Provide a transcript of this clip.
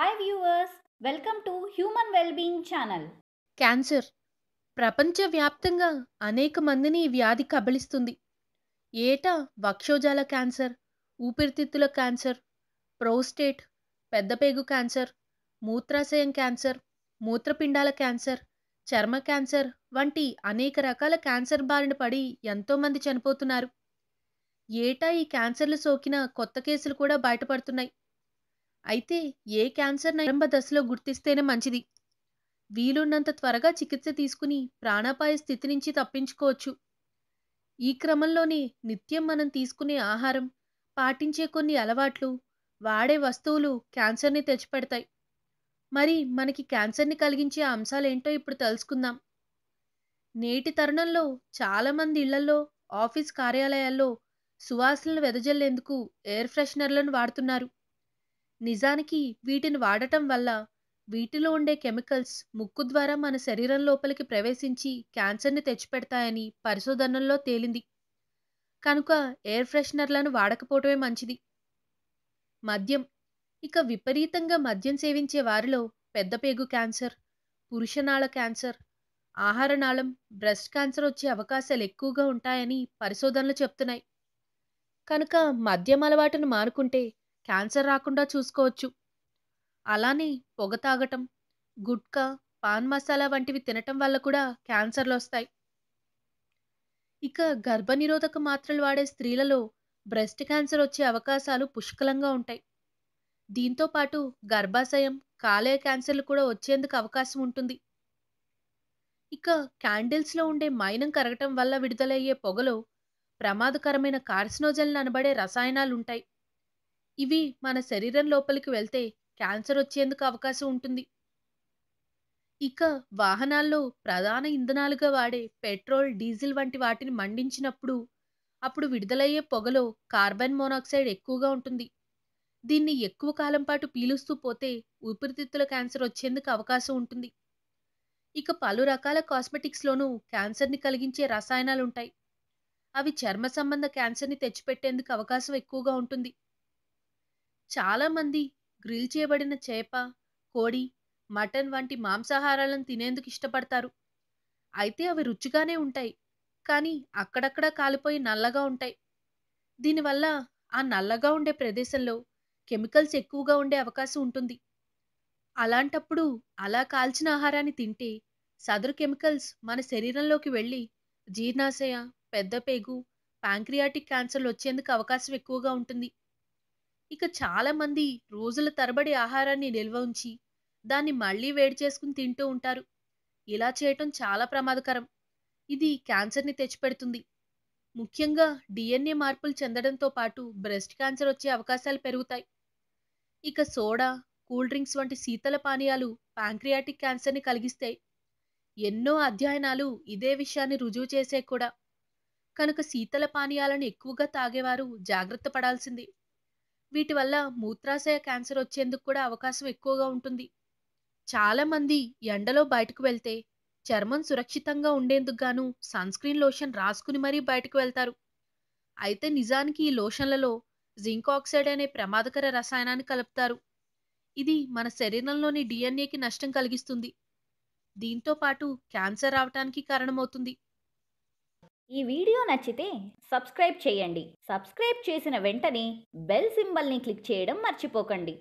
hi viewers welcome to human wellbeing channel cancer ప్రపంచవ్యాప్తంగా అనేక మందిని ఈ వ్యాధి కబళిస్తుంది ఏటా వక్షోజాల క్యాన్సర్ ఊపిరితిత్తుల క్యాన్సర్ ప్రోస్టేట్ పెద్దపేగు క్యాన్సర్ మూత్రాశయం క్యాన్సర్ మూత్రపిండాల క్యాన్సర్ చర్మ క్యాన్సర్ వంటి అనేక రకాల క్యాన్సర్ బారిన పడి ఎంతోమంది చనిపోతున్నారు ఏటా ఈ క్యాన్సర్లు సోకిన కొత్త కేసులు కూడా బయటపడుతున్నాయి అయితే ఏ క్యాన్సర్ ప్రారంభ దశలో గుర్తిస్తేనే మంచిది వీలున్నంత త్వరగా చికిత్స తీసుకుని ప్రాణాపాయ స్థితి నుంచి తప్పించుకోవచ్చు ఈ క్రమంలోనే నిత్యం మనం తీసుకునే ఆహారం పాటించే కొన్ని అలవాట్లు వాడే వస్తువులు క్యాన్సర్ని తెచ్చిపెడతాయి మరి మనకి క్యాన్సర్ని కలిగించే అంశాలేంటో ఇప్పుడు తెలుసుకుందాం నేటి తరుణంలో చాలామంది ఇళ్లలో ఆఫీస్ కార్యాలయాల్లో సువాసనలు వెదజల్లేందుకు ఎయిర్ ఫ్రెషనర్లను వాడుతున్నారు నిజానికి వీటిని వాడటం వల్ల వీటిలో ఉండే కెమికల్స్ ముక్కు ద్వారా మన శరీరం లోపలికి ప్రవేశించి క్యాన్సర్ని తెచ్చిపెడతాయని పరిశోధనల్లో తేలింది కనుక ఎయిర్ ఫ్రెషనర్లను వాడకపోవటమే మంచిది మద్యం ఇక విపరీతంగా మద్యం సేవించే వారిలో పెద్దపేగు క్యాన్సర్ పురుషనాళ క్యాన్సర్ ఆహారనాళం బ్రెస్ట్ క్యాన్సర్ వచ్చే అవకాశాలు ఎక్కువగా ఉంటాయని పరిశోధనలు చెప్తున్నాయి కనుక మద్యం అలవాటును మానుకుంటే క్యాన్సర్ రాకుండా చూసుకోవచ్చు అలానే పొగ తాగటం గుట్కా పాన్ మసాలా వంటివి తినటం వల్ల కూడా క్యాన్సర్లు వస్తాయి ఇక గర్భనిరోధక మాత్రలు వాడే స్త్రీలలో బ్రెస్ట్ క్యాన్సర్ వచ్చే అవకాశాలు పుష్కలంగా ఉంటాయి దీంతోపాటు గర్భాశయం కాలేయ క్యాన్సర్లు కూడా వచ్చేందుకు అవకాశం ఉంటుంది ఇక క్యాండిల్స్లో ఉండే మైనం కరగటం వల్ల విడుదలయ్యే పొగలో ప్రమాదకరమైన కార్సినోజన్లు అనబడే రసాయనాలు ఉంటాయి ఇవి మన శరీరం లోపలికి వెళ్తే క్యాన్సర్ వచ్చేందుకు అవకాశం ఉంటుంది ఇక వాహనాల్లో ప్రధాన ఇంధనాలుగా వాడే పెట్రోల్ డీజిల్ వంటి వాటిని మండించినప్పుడు అప్పుడు విడుదలయ్యే పొగలో కార్బన్ మోనాక్సైడ్ ఎక్కువగా ఉంటుంది దీన్ని ఎక్కువ కాలం పాటు పీలుస్తూ పోతే ఊపిరితిత్తుల క్యాన్సర్ వచ్చేందుకు అవకాశం ఉంటుంది ఇక పలు రకాల కాస్మెటిక్స్లోనూ క్యాన్సర్ని కలిగించే రసాయనాలుంటాయి అవి చర్మ సంబంధ క్యాన్సర్ని తెచ్చిపెట్టేందుకు అవకాశం ఎక్కువగా ఉంటుంది చాలామంది గ్రిల్ చేయబడిన చేప కోడి మటన్ వంటి మాంసాహారాలను తినేందుకు ఇష్టపడతారు అయితే అవి రుచిగానే ఉంటాయి కానీ అక్కడక్కడ కాలిపోయి నల్లగా ఉంటాయి దీనివల్ల ఆ నల్లగా ఉండే ప్రదేశంలో కెమికల్స్ ఎక్కువగా ఉండే అవకాశం ఉంటుంది అలాంటప్పుడు అలా కాల్చిన ఆహారాన్ని తింటే సదరు కెమికల్స్ మన శరీరంలోకి వెళ్ళి జీర్ణాశయ పెద్దపేగు ప్యాంక్రియాటిక్ క్యాన్సర్లు వచ్చేందుకు అవకాశం ఎక్కువగా ఉంటుంది ఇక చాలామంది రోజుల తరబడి ఆహారాన్ని నిల్వ ఉంచి దాన్ని మళ్ళీ వేడి చేసుకుని తింటూ ఉంటారు ఇలా చేయటం చాలా ప్రమాదకరం ఇది క్యాన్సర్ని తెచ్చిపెడుతుంది ముఖ్యంగా డిఎన్ఏ మార్పులు చెందడంతో పాటు బ్రెస్ట్ క్యాన్సర్ వచ్చే అవకాశాలు పెరుగుతాయి ఇక సోడా కూల్ డ్రింక్స్ వంటి శీతల పానీయాలు ప్యాంక్రియాటిక్ క్యాన్సర్ని కలిగిస్తాయి ఎన్నో అధ్యయనాలు ఇదే విషయాన్ని రుజువు చేసే కూడా కనుక శీతల పానీయాలను ఎక్కువగా తాగేవారు జాగ్రత్త పడాల్సింది వీటి వల్ల మూత్రాశయ క్యాన్సర్ వచ్చేందుకు కూడా అవకాశం ఎక్కువగా ఉంటుంది చాలామంది ఎండలో బయటకు వెళ్తే చర్మం సురక్షితంగా ఉండేందుకు గాను స్క్రీన్ లోషన్ రాసుకుని మరీ బయటకు వెళ్తారు అయితే నిజానికి ఈ లోషన్లలో జింక్ ఆక్సైడ్ అనే ప్రమాదకర రసాయనాన్ని కలుపుతారు ఇది మన శరీరంలోని డిఎన్ఏకి నష్టం కలిగిస్తుంది దీంతో పాటు క్యాన్సర్ రావటానికి కారణమవుతుంది ఈ వీడియో నచ్చితే సబ్స్క్రైబ్ చేయండి సబ్స్క్రైబ్ చేసిన వెంటనే బెల్ సింబల్ని క్లిక్ చేయడం మర్చిపోకండి